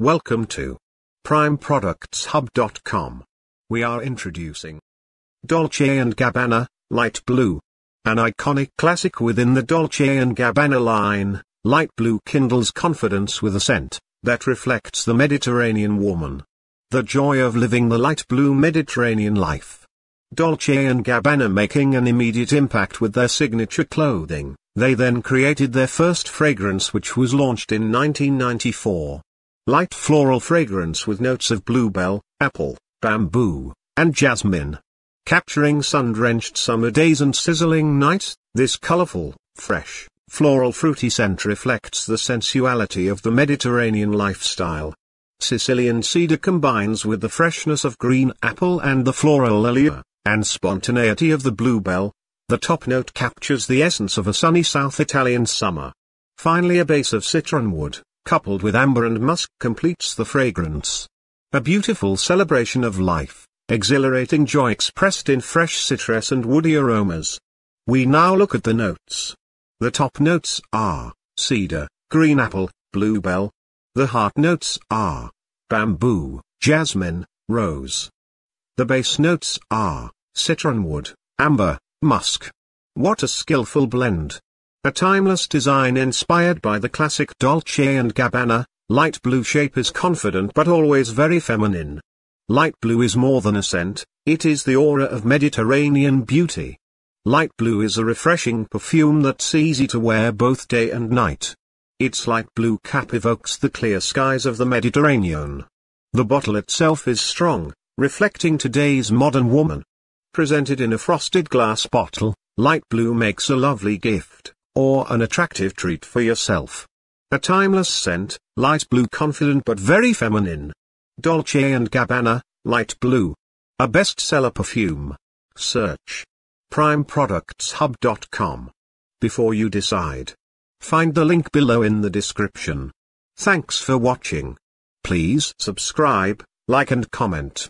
Welcome to PrimeProductsHub.com. We are introducing Dolce & Gabbana Light Blue. An iconic classic within the Dolce & Gabbana line, Light Blue kindles confidence with a scent that reflects the Mediterranean woman. The joy of living the light blue Mediterranean life. Dolce & Gabbana making an immediate impact with their signature clothing, they then created their first fragrance which was launched in 1994 light floral fragrance with notes of bluebell, apple, bamboo, and jasmine. Capturing sun-drenched summer days and sizzling nights, this colorful, fresh, floral fruity scent reflects the sensuality of the Mediterranean lifestyle. Sicilian cedar combines with the freshness of green apple and the floral allure, and spontaneity of the bluebell. The top note captures the essence of a sunny South Italian summer. Finally a base of citron wood, coupled with amber and musk completes the fragrance. A beautiful celebration of life, exhilarating joy expressed in fresh citrus and woody aromas. We now look at the notes. The top notes are cedar, green apple, bluebell. The heart notes are bamboo, jasmine, rose. The base notes are citronwood, amber, musk. What a skillful blend! A timeless design inspired by the classic Dolce & Gabbana, light blue shape is confident but always very feminine. Light blue is more than a scent, it is the aura of Mediterranean beauty. Light blue is a refreshing perfume that's easy to wear both day and night. Its light blue cap evokes the clear skies of the Mediterranean. The bottle itself is strong, reflecting today's modern woman. Presented in a frosted glass bottle, light blue makes a lovely gift or an attractive treat for yourself. A timeless scent, light blue confident but very feminine. Dolce & Gabbana, light blue. A bestseller perfume. Search. PrimeProductsHub.com. Before you decide. Find the link below in the description. Thanks for watching. Please subscribe, like and comment.